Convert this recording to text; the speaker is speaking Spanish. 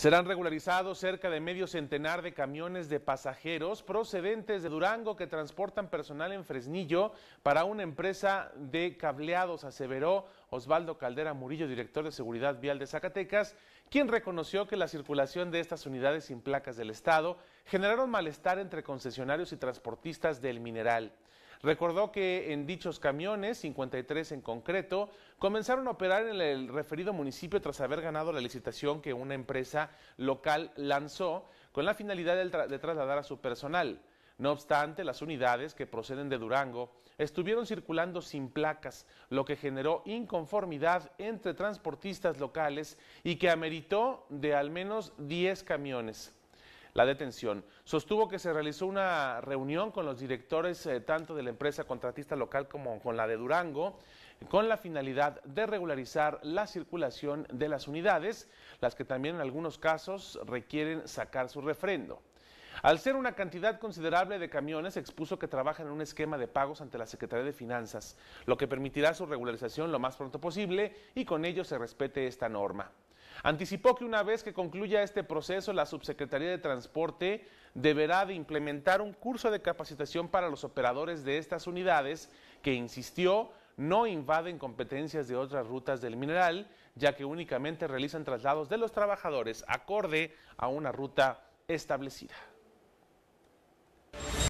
Serán regularizados cerca de medio centenar de camiones de pasajeros procedentes de Durango que transportan personal en Fresnillo para una empresa de cableados, aseveró Osvaldo Caldera Murillo, director de Seguridad Vial de Zacatecas, quien reconoció que la circulación de estas unidades sin placas del Estado generaron malestar entre concesionarios y transportistas del mineral. Recordó que en dichos camiones, 53 en concreto, comenzaron a operar en el referido municipio tras haber ganado la licitación que una empresa local lanzó con la finalidad de, trasladar a su personal. No obstante, las unidades que proceden de Durango estuvieron circulando sin placas, lo que generó inconformidad entre transportistas locales y que ameritó de al menos 10 camiones la detención. Sostuvo que se realizó una reunión con los directores eh, tanto de la empresa contratista local como con la de Durango con la finalidad de regularizar la circulación de las unidades, las que también en algunos casos requieren sacar su refrendo. Al ser una cantidad considerable de camiones, expuso que trabajan en un esquema de pagos ante la Secretaría de Finanzas, lo que permitirá su regularización lo más pronto posible y con ello se respete esta norma. Anticipó que una vez que concluya este proceso, la Subsecretaría de Transporte deberá de implementar un curso de capacitación para los operadores de estas unidades que, insistió, no invaden competencias de otras rutas del mineral, ya que únicamente realizan traslados de los trabajadores acorde a una ruta establecida.